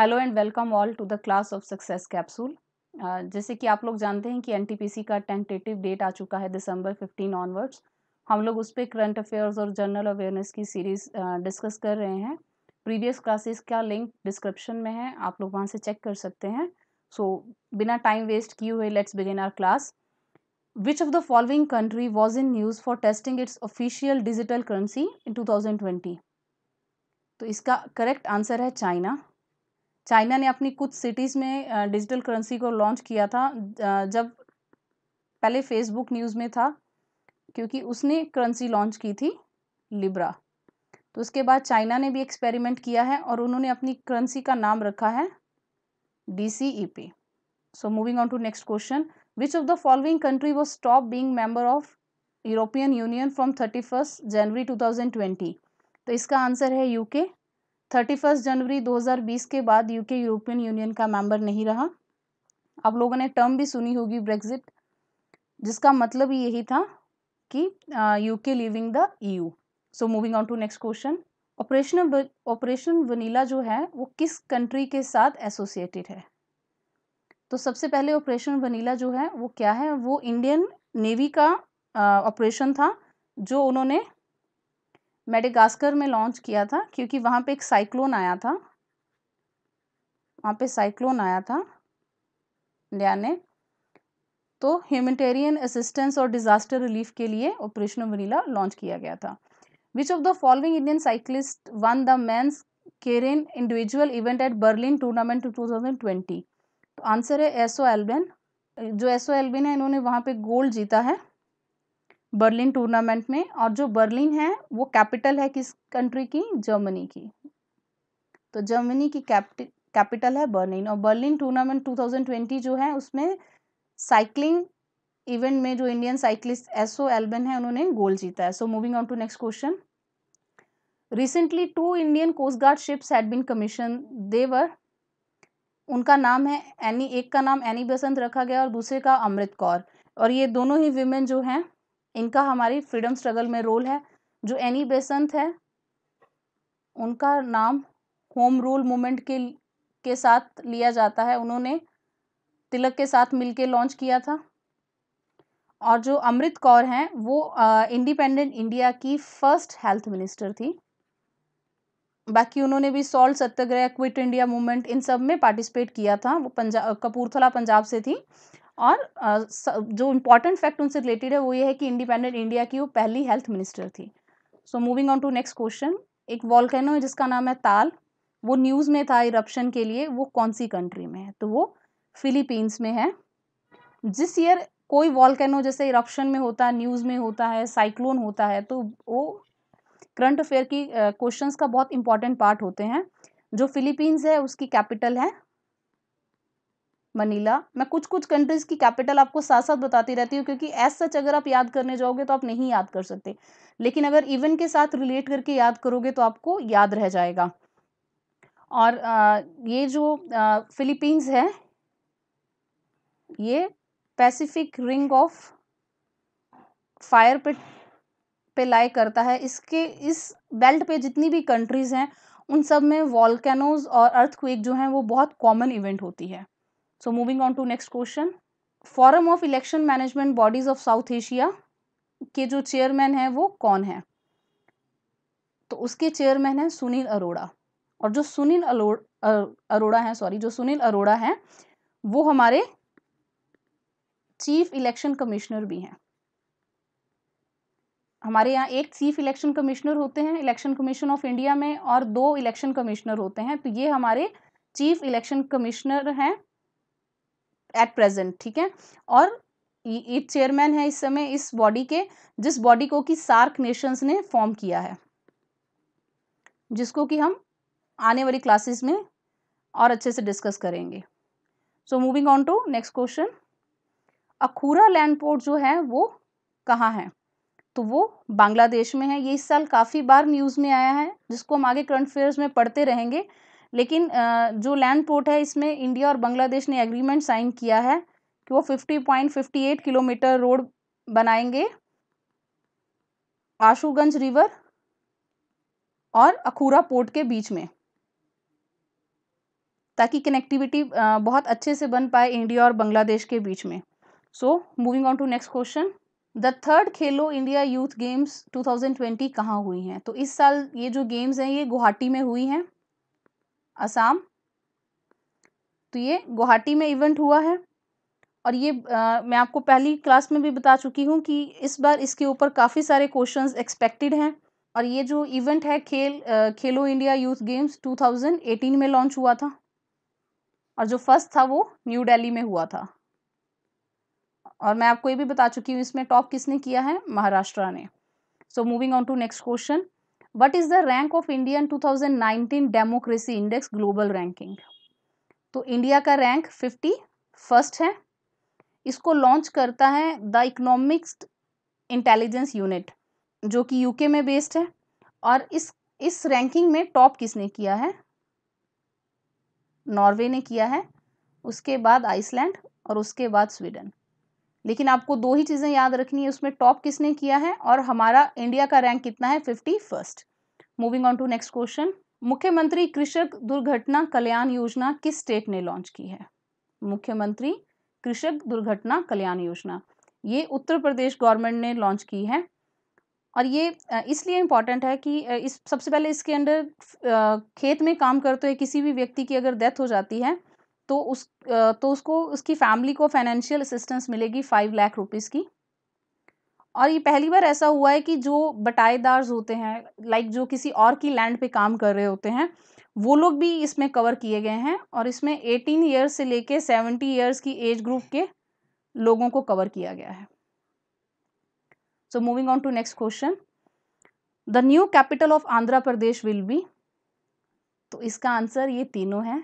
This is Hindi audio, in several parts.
Hello and welcome all to the class of success capsule जैसे कि आप लोग जानते हैं कि एनटीपीसी का टेंटेटिव डेट आ चुका है दिसंबर 15 ऑनवर्ड्स हम लोग उस पर करंट अफेयर्स और जनरल अवेयरनेस की सीरीज डिस्कस कर रहे हैं प्रीवियस क्लासेस का लिंक डिस्क्रिप्शन में है आप लोग वहाँ से चेक कर सकते हैं सो so, बिना टाइम वेस्ट किए हुए let's begin our class which of the following country was in news for testing its official digital currency in two तो इसका करेक्ट आंसर है चाइना चाइना ने अपनी कुछ सिटीज़ में डिजिटल करेंसी को लॉन्च किया था जब पहले फेसबुक न्यूज़ में था क्योंकि उसने करेंसी लॉन्च की थी लिब्रा तो उसके बाद चाइना ने भी एक्सपेरिमेंट किया है और उन्होंने अपनी करेंसी का नाम रखा है D C E P so moving on to next question which of the following country was stop being member of European Union from thirty first January two thousand twenty तो इसका आंसर है यूके थर्टी फर्स्ट जनवरी 2020 के बाद यूके यूरोपियन यूनियन का मेंबर नहीं रहा आप लोगों ने टर्म भी सुनी होगी ब्रेग्जिट जिसका मतलब यही था कि UK living the EU so moving on to next question operation operation Vanilla जो है वो किस कंट्री के साथ एसोसिएटेड है तो सबसे पहले ऑपरेशन वनीला जो है वो क्या है वो इंडियन नेवी का ऑपरेशन था जो उन्होंने मेडिगास्कर में लॉन्च किया था क्योंकि वहाँ पे एक साइक्लोन आया था वहाँ पे साइक्लोन आया था इंडिया ने तो ह्यूमटेरियन असिस्टेंस और डिज़ास्टर रिलीफ के लिए ऑपरेशन वनीला लॉन्च किया गया था which of the following Indian cyclist won the men's keirin individual event at Berlin tournament two तो आंसर है एसओ एल्बेन जो एसओ एल्बिन है इन्होंने वहाँ पे गोल्ड जीता है बर्लिन टूर्नामेंट में और जो बर्लिन है वो कैपिटल है किस कंट्री की जर्मनी की तो जर्मनी की कैपिटल है बर्लिन और बर्लिन टूर्नामेंट 2020 जो है उसमें साइकिलिंग इवेंट में जो इंडियन साइकिलिस्ट एसओ एल्बन है उन्होंने गोल्ड जीता है so moving on to next question recently two Indian coast guard ships had been commissioned देवर उनका नाम है एनी एक का नाम एनी बसंत रखा गया और दूसरे का अमृत कौर और ये दोनों ही वीमेन जो हैं इनका हमारी फ्रीडम स्ट्रगल में रोल है जो एनी बेसंत है उनका नाम होम रूल मूवमेंट के के साथ लिया जाता है उन्होंने तिलक के साथ मिलके लॉन्च किया था और जो अमृत कौर हैं वो इंडिपेंडेंट इंडिया की फर्स्ट हेल्थ मिनिस्टर थी बाकी उन्होंने भी salt Satyagraha quit India movement इन सब में पार्टिसिपेट किया था वो पंजाब कपूरथला पंजाब से थी और जो इम्पॉर्टेंट फैक्ट उनसे रिलेटेड है वो ये है कि इंडिपेंडेंट इंडिया की वो पहली हेल्थ मिनिस्टर थी so moving on to next question एक वॉलकैनो है जिसका नाम है ताल वो न्यूज़ में था इरप्शन के लिए वो कौन सी कंट्री में है तो वो फिलीपींस में है जिस ईयर कोई वॉलकैनो जैसे इरप्शन में होता है न्यूज़ में होता है साइक्लोन होता है तो वो करंट अफेयर की क्वेश्चंस का बहुत इंपॉर्टेंट पार्ट होते हैं जो फिलीपींस है उसकी कैपिटल है मनीला मैं कुछ कुछ कंट्रीज़ की कैपिटल आपको साथ साथ बताती रहती हूँ क्योंकि एज सच अगर आप याद करने जाओगे तो आप नहीं याद कर सकते लेकिन अगर इवन के साथ रिलेट करके याद करोगे तो आपको याद रह जाएगा और ये जो फिलीपींस है ये पैसिफिक रिंग ऑफ फायर पे पे लाए करता है इसके इस बेल्ट पे जितनी भी कंट्रीज़ हैं उन सब में वॉलकैनोज और अर्थक्वेक जो हैं वो बहुत कॉमन इवेंट होती है so moving on to next question forum of election management bodies of south asia के जो चेयरमैन है वो कौन है तो उसके चेयरमैन है सुनील अरोड़ा और जो सुनील अरोड़ा है सॉरी जो सुनील अरोड़ा है वो हमारे चीफ इलेक्शन कमिश्नर भी हैं हमारे यहाँ एक चीफ इलेक्शन कमिश्नर होते हैं इलेक्शन कमीशन ऑफ इंडिया में और दो इलेक्शन कमिश्नर होते हैं तो ये हमारे चीफ इलेक्शन कमिश्नर हैं एट प्रेजेंट ठीक है और एक चेयरमैन है इस समय इस बॉडी के जिस बॉडी को कि सार्क नेशंस ने फॉर्म किया है जिसको कि हम आने वाली क्लासेस में और अच्छे से डिस्कस करेंगे so moving on to next question Akhaura land port जो है वो कहाँ है तो वो बांग्लादेश में है ये इस साल काफ़ी बार न्यूज़ में आया है जिसको हम आगे करंट अफेयर्स में पढ़ते रहेंगे लेकिन जो लैंड पोर्ट है इसमें इंडिया और बांग्लादेश ने एग्रीमेंट साइन किया है कि वो fifty point fifty eight kilometre road बनाएंगे आशुगंज रिवर और अखूरा पोर्ट के बीच में ताकि कनेक्टिविटी बहुत अच्छे से बन पाए इंडिया और बांग्लादेश के बीच में so moving on to next question the third Khelo India youth games 2020 thousand कहाँ हुई हैं तो इस साल ये जो गेम्स हैं ये गुवाहाटी में हुई हैं असम तो ये गुवाहाटी में इवेंट हुआ है और ये आ, मैं आपको पहली क्लास में भी बता चुकी हूँ कि इस बार इसके ऊपर काफ़ी सारे क्वेश्चन एक्सपेक्टेड हैं और ये जो इवेंट है खेल आ, खेलो इंडिया यूथ गेम्स 2018 में लॉन्च हुआ था और जो फर्स्ट था वो न्यू दिल्ली में हुआ था और मैं आपको ये भी बता चुकी हूँ इसमें टॉप किसने किया है महाराष्ट्र ने so moving on to next question what is the rank of Indian two thousand nineteen democracy index global ranking तो इंडिया का रैंक फिफ्टी फर्स्ट है इसको लॉन्च करता है द इकोनॉमिक्स इंटेलिजेंस यूनिट जो कि यूके में बेस्ड है और इस इस रैंकिंग में टॉप किसने किया है नॉर्वे ने किया है उसके बाद आइसलैंड और उसके बाद स्वीडन लेकिन आपको दो ही चीज़ें याद रखनी है उसमें टॉप किसने किया है और हमारा इंडिया का रैंक कितना है fifty first moving on to next question मुख्यमंत्री कृषक दुर्घटना कल्याण योजना किस स्टेट ने लॉन्च की है मुख्यमंत्री कृषक दुर्घटना कल्याण योजना ये उत्तर प्रदेश गवर्नमेंट ने लॉन्च की है और ये इसलिए इम्पॉर्टेंट है कि इस सबसे पहले इसके अंडर खेत में काम करते हुए किसी भी व्यक्ति की अगर डेथ हो जाती है तो उस तो उसको उसकी फैमिली को फाइनेंशियल असिस्टेंस मिलेगी फाइव लाख रुपीज़ की और ये पहली बार ऐसा हुआ है कि जो बटाएदार होते हैं लाइक जो किसी और की लैंड पे काम कर रहे होते हैं वो लोग भी इसमें कवर किए गए हैं और इसमें एटीन ईयर्स से लेके सेवेंटी ईयर्स की एज ग्रुप के लोगों को कवर किया गया है so moving on to next question the new capital of Andhra Pradesh will be तो इसका आंसर ये तीनों है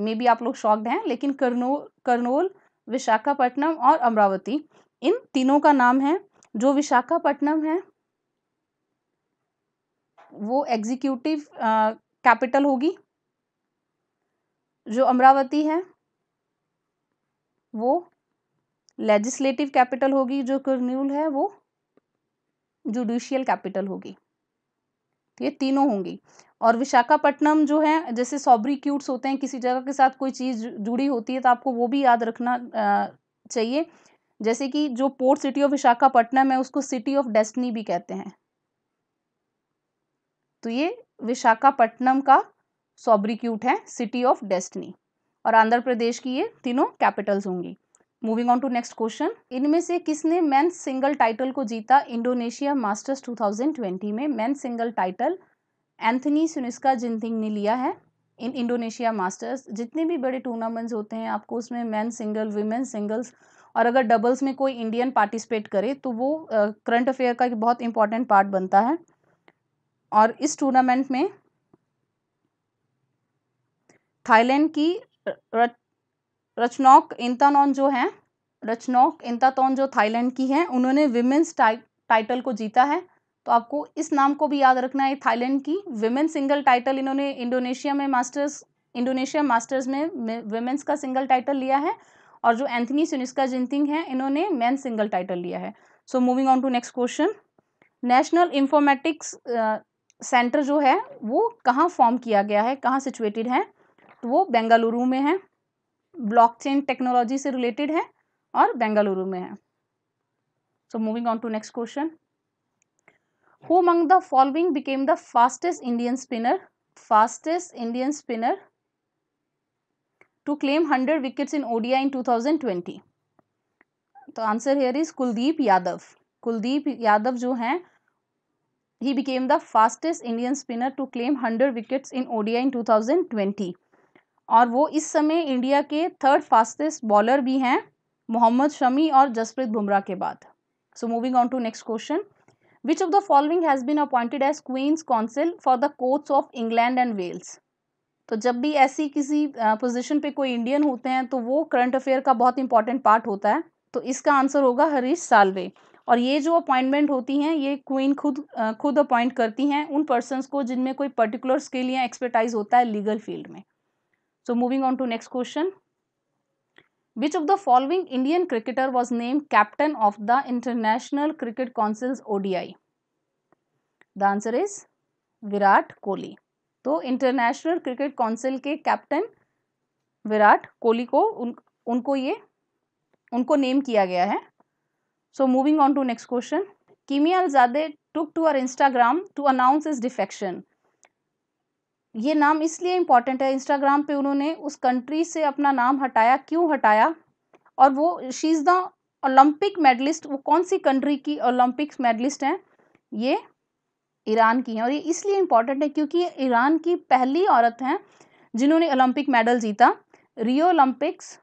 मे बी आप लोग शॉक्ड हैं लेकिन करनो करनोल विशाखापट्टनम और अमरावती इन तीनों का नाम है जो विशाखापट्टनम है वो एग्जीक्यूटिव कैपिटल होगी जो अमरावती है वो लेजिस्लेटिव कैपिटल होगी जो करनूल है वो जुडिशियल कैपिटल होगी ये तीनों होंगी और विशाखापट्टनम जो है जैसे सॉबरी क्यूट्स होते हैं किसी जगह के साथ कोई चीज़ जुड़ी होती है तो आपको वो भी याद रखना चाहिए जैसे कि जो पोर्ट सिटी ऑफ विशाखापट्टनम है उसको सिटी ऑफ डेस्टनी भी कहते हैं तो ये विशाखापट्टनम का सॉब्रिक्यूट है सिटी ऑफ डेस्टनी और आंध्र प्रदेश की ये तीनों कैपिटल्स होंगी moving on to next question इनमें से किसने मैन सिंगल टाइटल को जीता इंडोनेशिया मास्टर्स 2020 में man single title Anthony Sinisuka Ginting ने लिया है इन इंडोनेशिया मास्टर्स जितने भी बड़े टूर्नामेंट्स होते हैं आपको उसमें मैन सिंगल वुमेन सिंगल्स और अगर डबल्स में कोई इंडियन पार्टिसिपेट करे तो वो करंट uh, अफेयर का एक बहुत इंपॉर्टेंट पार्ट बनता है और इस टूर्नामेंट में थाईलैंड की रचनौक इंतानॉन जो हैं रचनौक इंतातोन जो थाईलैंड की हैं उन्होंने विमेंस टाइ टाइटल को जीता है तो आपको इस नाम को भी याद रखना है थाईलैंड की विमेन सिंगल टाइटल इन्होंने इंडोनेशिया में मास्टर्स इंडोनेशिया मास्टर्स में वेमेंस का सिंगल टाइटल लिया है और जो एंथनी सुनिस्का जिनतिंग है इन्होंने मेन सिंगल टाइटल लिया है so moving on to next question national informatics centre जो है वो कहाँ फॉर्म किया गया है कहाँ सिचुएटेड है तो वो बेंगलुरु में है ब्लॉकचेन टेक्नोलॉजी से रिलेटेड है और बेंगलुरु में है so moving on to next question who among the following became the fastest Indian spinner fastest Indian spinner hundred claim in ODI in two thousand twenty तो answer here is Kuldeep Yadav Kuldeep Yadav जो हैं he became the fastest Indian spinner to claim hundred wickets in ODI in two thousand twenty और वो इस समय इंडिया के थर्ड फास्टेस्ट बॉलर भी हैं मोहम्मद शमी और जसप्रीत बुमराह के बाद so moving on to next question which of the following has been appointed as Queen's counsel for the coach of England and Wales तो जब भी ऐसी किसी पोजीशन पे कोई इंडियन होते हैं तो वो करंट अफेयर का बहुत इंपॉर्टेंट पार्ट होता है तो इसका आंसर होगा हरीश सालवे और ये जो अपॉइंटमेंट होती हैं ये क्वीन खुद खुद अपॉइंट करती हैं उन पर्सनस को जिनमें कोई पर्टिकुलर स्किल या एक्सपर्टाइज होता है लीगल फील्ड में So moving on to next question. Which of the following Indian cricketer was named captain of the International Cricket Council's ODI? The answer is Virat Kohli तो इंटरनेशनल क्रिकेट काउंसिल के कैप्टन विराट कोहली को उन, उनको ये उनको नेम किया गया है so moving on to next question Kimia Alizadeh took to her Instagram to announce his defection. ये नाम इसलिए इम्पॉर्टेंट है इंस्टाग्राम पे उन्होंने उस कंट्री से अपना नाम हटाया क्यों हटाया और वो she is the Olympic medallist वो कौन सी कंट्री की ओलंपिक मेडलिस्ट हैं ये ईरान की हैं और ये इसलिए इम्पॉर्टेंट है क्योंकि ये ईरान की पहली औरत हैं जिन्होंने ओलंपिक मेडल जीता रियो ओलंपिक्स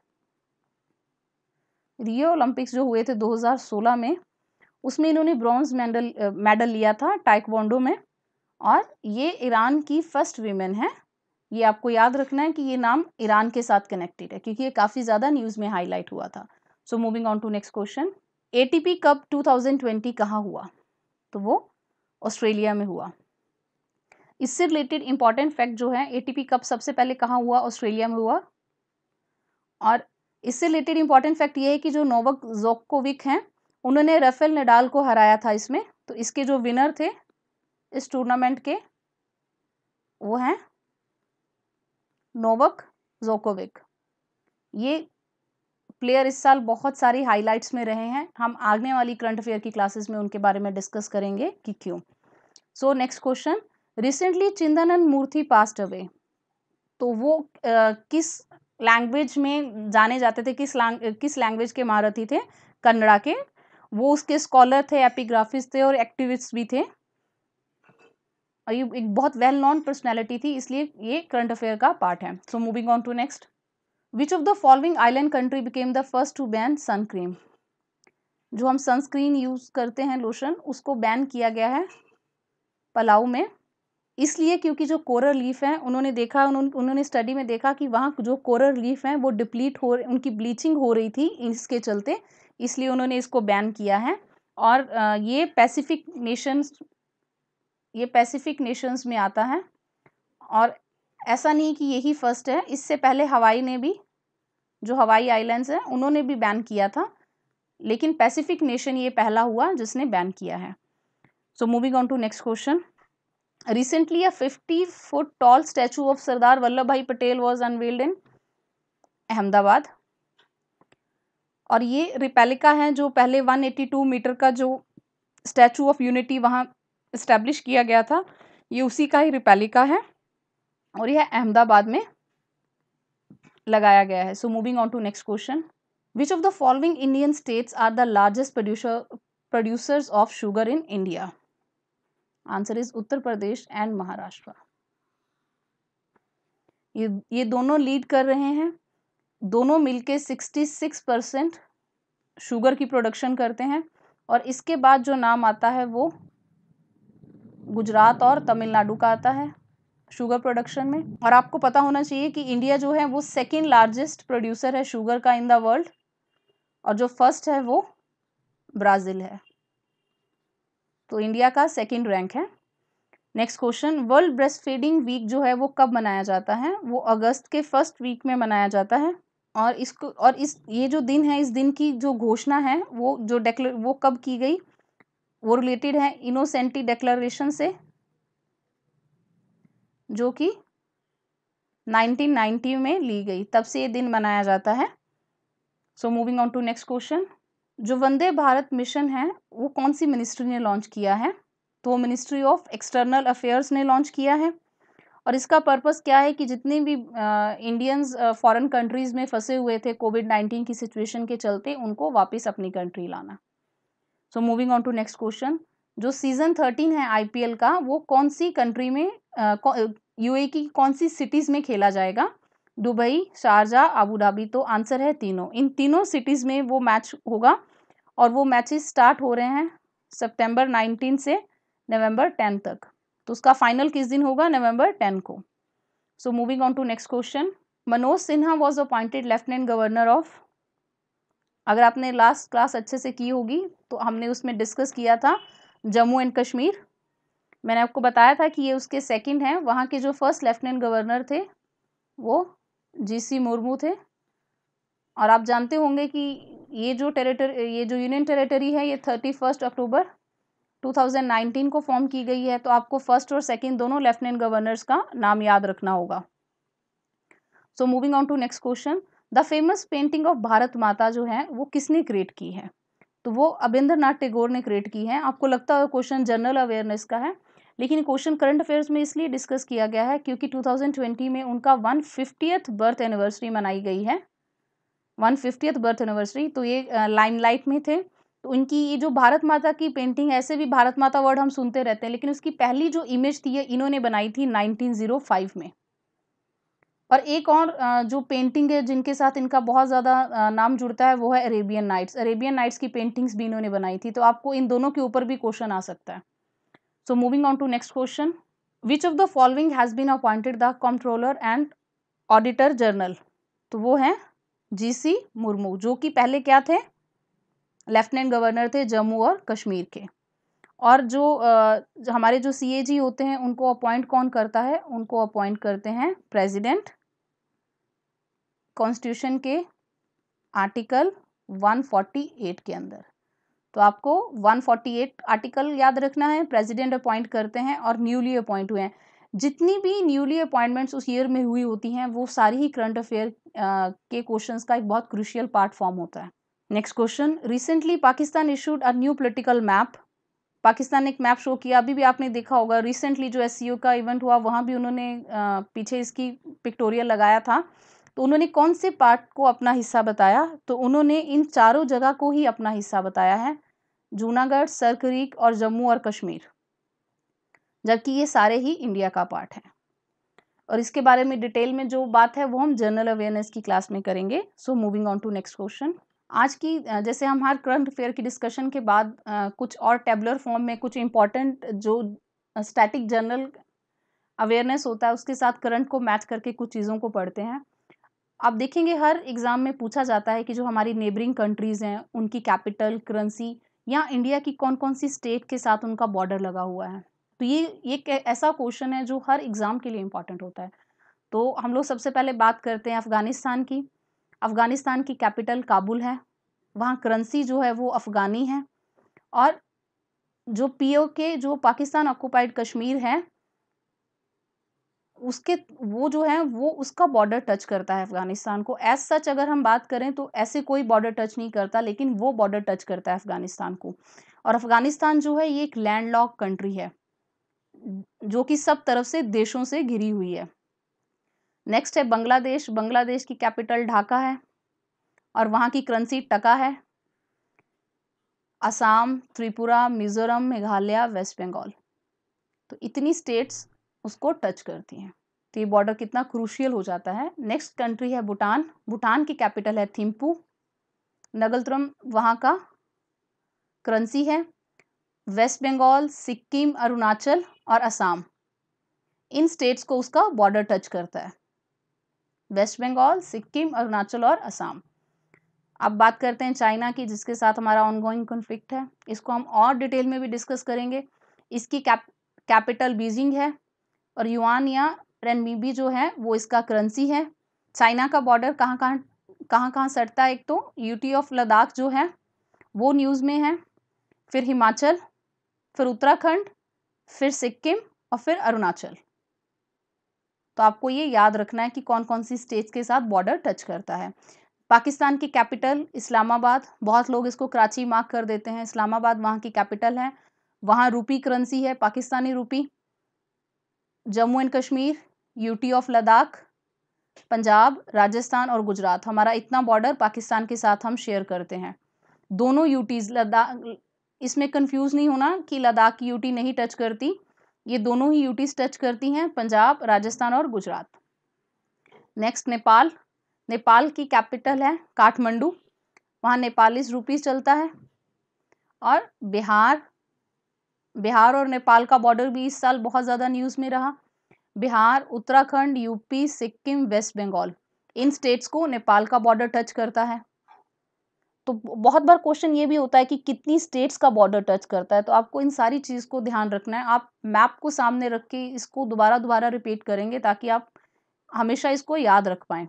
रियो ओलंपिक्स जो हुए थे 2016 में उसमें इन्होंने ब्रॉन्ज मेडल मेडल लिया था टाइकवांडो में और ये ईरान की फर्स्ट वीमेन है ये आपको याद रखना है कि ये नाम ईरान के साथ कनेक्टेड है क्योंकि ये काफ़ी ज़्यादा न्यूज़ में हाईलाइट हुआ था so moving on to next question A T P cup two thousand twenty कहाँ हुआ तो वो ऑस्ट्रेलिया में हुआ इससे रिलेटेड इंपॉर्टेंट फैक्ट जो है ए टी पी कप सबसे पहले कहाँ हुआ ऑस्ट्रेलिया में हुआ और इससे रिलेटेड इंपॉर्टेंट फैक्ट ये है कि जो नोवक जोकोविक हैं उन्होंने रफेल नडाल को हराया था इसमें तो इसके जो विनर थे इस टूर्नामेंट के वो हैं नोवक जोकोविक ये प्लेयर इस साल बहुत सारी हाइलाइट्स में रहे हैं हम आगने वाली करंट अफेयर की क्लासेस में उनके बारे में डिस्कस करेंगे कि क्यों so next question recently Chidananda Murthy passed away तो वो uh, किस लैंग्वेज में जाने जाते थे किस लैंग किस लैंग्वेज के महारथी थे कन्नड़ा के वो उसके स्कॉलर थे एपिग्राफिस्ट थे और एक्टिविस्ट भी थे और ये एक बहुत वेल नॉन पर्सनैलिटी थी इसलिए ये करंट अफेयर का पार्ट है so moving on to next which of the following island country became the first to ban sun cream जो हम सनस्क्रीन यूज़ करते हैं लोशन उसको बैन किया गया है पलाऊ में इसलिए क्योंकि जो कोरल लीफ हैं उन्होंने देखा उन्होंने उन्होंने स्टडी में देखा कि वहाँ जो कोरल लीफ हैं वो डिप्लीट हो उनकी ब्लीचिंग हो रही थी इसके चलते इसलिए उन्होंने इसको बैन किया है और ये पैसिफिक नेशंस ये पैसिफिक नेशंस में आता है और ऐसा नहीं कि यही फर्स्ट है इससे पहले हवाई ने भी जो हवाई आइलैंड्स हैं उन्होंने भी बैन किया था लेकिन पैसिफिक नेशन ये पहला हुआ जिसने बैन किया है so moving on to next question a fifty foot tall statue of Sardar Vallabh Bhai Patel was unveiled in Ahmedabad और ये रिपेलिका है जो पहले 182 मीटर का जो स्टैचू ऑफ यूनिटी वहाँ इस्टेब्लिश किया गया था ये उसी का ही रिपेलिका है और यह अहमदाबाद में लगाया गया है so moving on to next question which of the following Indian states are the largest producer producers of sugar in India answer is Uttar Pradesh and Maharashtra ये ये दोनों लीड कर रहे हैं दोनों मिलके 66 परसेंट शुगर की प्रोडक्शन करते हैं और इसके बाद जो नाम आता है वो गुजरात और तमिलनाडु का आता है शुगर प्रोडक्शन में और आपको पता होना चाहिए कि इंडिया जो है वो सेकेंड लार्जेस्ट प्रोड्यूसर है शुगर का इन द वर्ल्ड और जो फर्स्ट है वो ब्राज़ील है तो इंडिया का सेकेंड रैंक है next question world breast feeding week जो है वो कब मनाया जाता है वो अगस्त के फर्स्ट वीक में मनाया जाता है और इसको और इस ये जो दिन है इस दिन की जो घोषणा है वो जो डेक्ले वो कब की गई वो रिलेटेड है इनोसेंटी डेक्लरेशन से जो कि 1990 में ली गई तब से ये दिन मनाया जाता है so moving on to next question जो वंदे भारत मिशन है वो कौन सी मिनिस्ट्री ने लॉन्च किया है तो वो मिनिस्ट्री ऑफ एक्सटर्नल अफेयर्स ने लॉन्च किया है और इसका पर्पस क्या है कि जितने भी इंडियंस फॉरेन कंट्रीज़ में फंसे हुए थे कोविड नाइन्टीन की सिचुएशन के चलते उनको वापस अपनी कंट्री लाना so moving on to next question जो सीजन थर्टीन है आईपीएल का वो कौन सी कंट्री में यू uh, e की कौन सी सिटीज में खेला जाएगा दुबई शारजा आबूधाबी तो आंसर है तीनों इन तीनों सिटीज में वो मैच होगा और वो मैचेस स्टार्ट हो रहे हैं सितंबर 19 से नवंबर 10 तक तो उसका फाइनल किस दिन होगा नवंबर 10 को so moving on to next question Manoj Sinha was appointed lieutenant governor of अगर आपने लास्ट क्लास अच्छे से की होगी तो हमने उसमें डिस्कस किया था जम्मू एंड कश्मीर मैंने आपको बताया था कि ये उसके सेकंड हैं वहाँ के जो फर्स्ट लेफ्टिनेंट गवर्नर थे वो जीसी मुर्मू थे और आप जानते होंगे कि ये जो टेरिटरी ये जो यूनियन टेरिटरी है ये थर्टी फर्स्ट अक्टूबर 2019 को फॉर्म की गई है तो आपको फर्स्ट और सेकंड दोनों लेफ्टिनेंट गवर्नर्स का नाम याद रखना होगा so moving on to next question the famous painting of Bharat Mata जो है वो किसने क्रिएट की है तो वो अबेंद्र नाथ टेगोर ने क्रिएट की है आपको लगता है क्वेश्चन जनरल अवेयरनेस का है लेकिन क्वेश्चन करंट अफेयर्स में इसलिए डिस्कस किया गया है क्योंकि 2020 में उनका वन फिफ्टियथ बर्थ एनिवर्सरी मनाई गई है वन फिफ्टियथ बर्थ एनिवर्सरी तो ये लाइमलाइट में थे तो उनकी ये जो भारत माता की पेंटिंग ऐसे भी भारत माता वर्ड हम सुनते रहते हैं लेकिन उसकी पहली जो इमेज थी ये इन्होंने बनाई थी 1905 में और एक और जो पेंटिंग है जिनके साथ इनका बहुत ज़्यादा नाम जुड़ता है वो है अरेबियन नाइट्स अरेबियन नाइट्स की पेंटिंग्स भी इन्होंने बनाई थी तो आपको इन दोनों के ऊपर भी क्वेश्चन आ सकता है so moving on to next question which of the following has been appointed the controller and auditor general तो वो हैं सी मुर्मू जो कि पहले क्या थे लेफ्टिनेंट गवर्नर थे जम्मू और कश्मीर के और जो, हमारे जो हमारे जो जी होते हैं उनको अपॉइंट कौन करता है उनको अपॉइंट करते हैं प्रेजिडेंट कॉन्स्टिट्यूशन के आर्टिकल 148 के अंदर तो आपको 148 आर्टिकल याद रखना है प्रेसिडेंट अपॉइंट करते हैं और न्यूली अपॉइंट हुए हैं जितनी भी न्यूली अपॉइंटमेंट्स उस ईयर में हुई होती हैं वो सारी ही करंट अफेयर के क्वेश्चंस का एक बहुत क्रुशियल पार्ट फॉर्म होता है next question recently Pakistan issued a new political map Pakistan ने एक मैप शो किया अभी भी आपने देखा होगा रिसेंटली जो एस का इवेंट हुआ वहाँ भी उन्होंने पीछे इसकी पिक्टोरियल लगाया था तो उन्होंने कौन से पार्ट को अपना हिस्सा बताया तो उन्होंने इन चारों जगह को ही अपना हिस्सा बताया है जूनागढ़ सरकरीक और जम्मू और कश्मीर जबकि ये सारे ही इंडिया का पार्ट है और इसके बारे में डिटेल में जो बात है वो हम जनरल अवेयरनेस की क्लास में करेंगे so moving on to next question आज की जैसे हम हर करंट अफेयर की डिस्कशन के बाद कुछ और टेबलर फॉर्म में कुछ इम्पॉर्टेंट जो स्टैटिक जनरल अवेयरनेस होता है उसके साथ करंट को मैच करके कुछ चीज़ों को पढ़ते हैं आप देखेंगे हर एग्ज़ाम में पूछा जाता है कि जो हमारी नेबरिंग कंट्रीज़ हैं उनकी कैपिटल करेंसी या इंडिया की कौन कौन सी स्टेट के साथ उनका बॉर्डर लगा हुआ है तो ये ये ऐसा क्वेश्चन है जो हर एग्ज़ाम के लिए इंपॉर्टेंट होता है तो हम लोग सबसे पहले बात करते हैं अफ़गानिस्तान की अफ़गानिस्तान की कैपिटल काबुल है वहाँ करेंसी जो है वो अफ़गानी है और जो पीओके के जो पाकिस्तान ऑक्यूपाइड कश्मीर है उसके वो जो है वो उसका बॉर्डर टच करता है अफ़गानिस्तान को एज सच अगर हम बात करें तो ऐसे कोई बॉर्डर टच नहीं करता लेकिन वो बॉर्डर टच करता है अफ़गानिस्तान को और अफ़गानिस्तान जो है ये एक लैंड लॉक कंट्री है जो कि सब तरफ से देशों से घिरी हुई है नेक्स्ट है बांग्लादेश बांग्लादेश की कैपिटल ढाका है और वहाँ की करेंसी टका है असम त्रिपुरा मिजोरम मेघालय वेस्ट बंगाल तो इतनी स्टेट्स उसको टच करती हैं तो ये बॉर्डर कितना क्रूशियल हो जाता है नेक्स्ट कंट्री है भूटान भूटान की कैपिटल है थिम्पू नगलत्रम वहाँ का करेंसी है वेस्ट बंगाल सिक्किम अरुणाचल और असम इन स्टेट्स को उसका बॉर्डर टच करता है वेस्ट बंगाल सिक्किम अरुणाचल और असम अब बात करते हैं चाइना की जिसके साथ हमारा ऑनगोइंग कॉन्फ्लिक्ट है इसको हम और डिटेल में भी डिस्कस करेंगे इसकी कैप कैपिटल बीजिंग है और युआन या रेनबीबी जो है वो इसका करेंसी है चाइना का बॉर्डर कहाँ कहाँ कहाँ कहाँ सटता है एक तो यूटी ऑफ लद्दाख जो है वो न्यूज़ में है फिर हिमाचल फिर उत्तराखंड फिर सिक्किम और फिर अरुणाचल तो आपको ये याद रखना है कि कौन कौन सी स्टेट्स के साथ बॉर्डर टच करता है पाकिस्तान की कैपिटल इस्लामाबाद बहुत लोग इसको कराची मार्क कर देते हैं इस्लामाबाद वहाँ की कैपिटल है वहाँ रूपी करेंसी है Pakistani rupee Jammu and Kashmir UT of Ladakh Punjab Rajasthan और गुजरात हमारा इतना बॉर्डर पाकिस्तान के साथ हम शेयर करते हैं दोनों यूटीज लद्दाख इसमें कंफ्यूज नहीं होना कि लद्दाख की यूटी नहीं टच करती ये दोनों ही यूटीज टच करती हैं पंजाब राजस्थान और गुजरात नेक्स्ट नेपाल नेपाल की कैपिटल है काठमांडू वहाँ नेपालीस रुपीज़ चलता है और बिहार बिहार और नेपाल का बॉर्डर भी इस साल बहुत ज़्यादा न्यूज़ में रहा बिहार उत्तराखंड यूपी सिक्किम वेस्ट बंगाल इन स्टेट्स को नेपाल का बॉर्डर टच करता है तो बहुत बार क्वेश्चन ये भी होता है कि कितनी स्टेट्स का बॉर्डर टच करता है तो आपको इन सारी चीज़ को ध्यान रखना है आप मैप को सामने रख के इसको दोबारा दोबारा रिपीट करेंगे ताकि आप हमेशा इसको याद रख पाएँ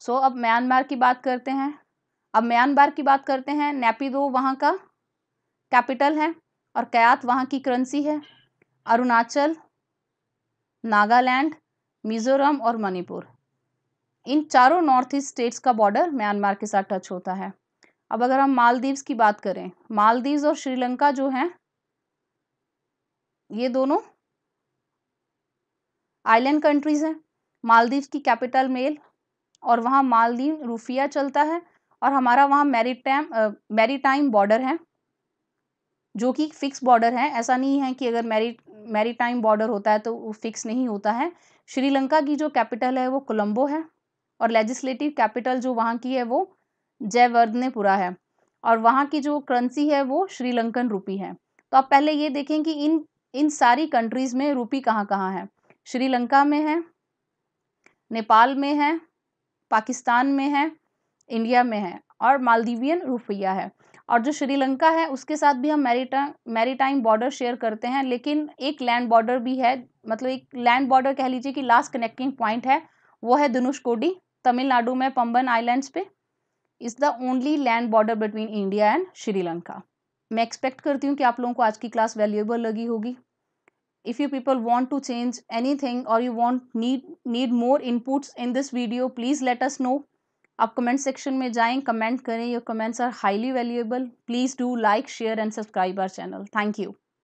सो so, अब म्यांमार की बात करते हैं अब म्यांमार की बात करते हैं नेपिदो वहाँ का कैपिटल है और कयात वहाँ की करेंसी है अरुणाचल नागालैंड मिजोरम और मणिपुर इन चारों नॉर्थ ईस्ट स्टेट्स का बॉर्डर म्यांमार के साथ टच होता है अब अगर हम मालदीव्स की बात करें मालदीव्स और श्रीलंका जो हैं ये दोनों आइलैंड कंट्रीज हैं मालदीव की कैपिटल मेल और वहाँ मालदीव रूफिया चलता है और हमारा वहाँ मैरीटाइम टाइम बॉर्डर है जो कि फ़िक्स बॉर्डर है ऐसा नहीं है कि अगर मैरी मैरी टाइम बॉर्डर होता है तो वो फिक्स नहीं होता है श्रीलंका की जो कैपिटल है वो कोलम्बो है और लेजिस्लेटिव कैपिटल जो वहाँ की है वो जयवर्धनेपुरा है और वहाँ की जो करेंसी है वो श्रीलंकन रूपी है तो आप पहले ये देखें कि इन इन सारी कंट्रीज़ में रूपी कहाँ कहाँ है श्रीलंका में है नेपाल में है पाकिस्तान में है इंडिया में है और मालदीवियन रुपया है और जो श्रीलंका है उसके साथ भी हम मैरीटाइम मैरीटाइम बॉर्डर शेयर करते हैं लेकिन एक लैंड बॉर्डर भी है मतलब एक लैंड बॉर्डर कह लीजिए कि लास्ट कनेक्टिंग पॉइंट है वो है धनुषकोडी तमिलनाडु में पंबन आइलैंड्स पे is the only land border between India and Sri Lanka मैं एक्सपेक्ट करती हूँ कि आप लोगों को आज की क्लास वैल्यूएबल लगी होगी you people want to change anything और you want need need more inputs in this video please let us know आप कमेंट सेक्शन में जाएं कमेंट करें your comments are highly valuable please do like share and subscribe our channel thank you